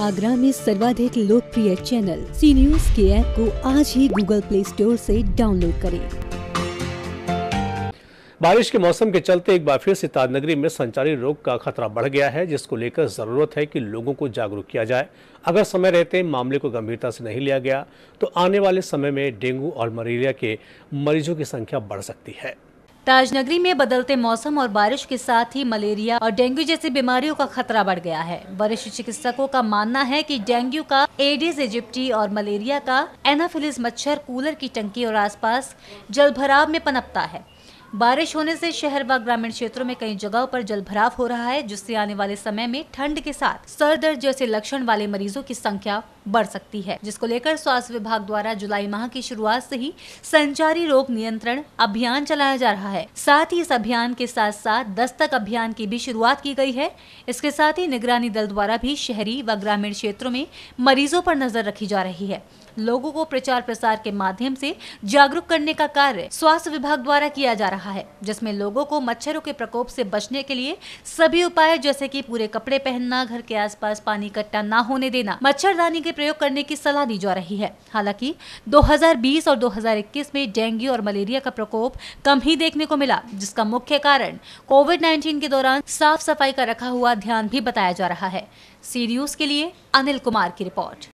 आगरा में सर्वाधिक लोकप्रिय चैनल सी न्यूज के ऐप को आज ही गूगल प्ले स्टोर से डाउनलोड करें बारिश के मौसम के चलते एक बार फिर सितार नगरी में संचारी रोग का खतरा बढ़ गया है जिसको लेकर जरूरत है कि लोगों को जागरूक किया जाए अगर समय रहते मामले को गंभीरता से नहीं लिया गया तो आने वाले समय में डेंगू और मलेरिया के मरीजों की संख्या बढ़ सकती है ताजनगरी में बदलते मौसम और बारिश के साथ ही मलेरिया और डेंगू जैसी बीमारियों का खतरा बढ़ गया है वरिष्ठ चिकित्सकों का मानना है कि डेंगू का एडिस इजिप्टी और मलेरिया का एनाफिलिस मच्छर कूलर की टंकी और आसपास जलभराव में पनपता है बारिश होने से शहर व ग्रामीण क्षेत्रों में कई जगहों पर जलभराव हो रहा है जिससे आने वाले समय में ठंड के साथ सर दर्द जैसे लक्षण वाले मरीजों की संख्या बढ़ सकती है जिसको लेकर स्वास्थ्य विभाग द्वारा जुलाई माह की शुरुआत से ही संचारी रोग नियंत्रण अभियान चलाया जा रहा है साथ ही इस अभियान के साथ साथ दस्तक अभियान की भी शुरुआत की गई है इसके साथ ही निगरानी दल द्वारा भी शहरी व ग्रामीण क्षेत्रों में मरीजों पर नजर रखी जा रही है लोगों को प्रचार प्रसार के माध्यम से जागरूक करने का कार्य स्वास्थ्य विभाग द्वारा किया जा रहा रहा है जिसमें लोगों को मच्छरों के प्रकोप से बचने के लिए सभी उपाय जैसे कि पूरे कपड़े पहनना घर के आसपास पानी इकट्ठा न होने देना मच्छरदानी के प्रयोग करने की सलाह दी जा रही है हालांकि 2020 और 2021 में डेंगू और मलेरिया का प्रकोप कम ही देखने को मिला जिसका मुख्य कारण कोविड नाइन्टीन के दौरान साफ सफाई का रखा हुआ ध्यान भी बताया जा रहा है सी न्यूज के लिए अनिल कुमार की रिपोर्ट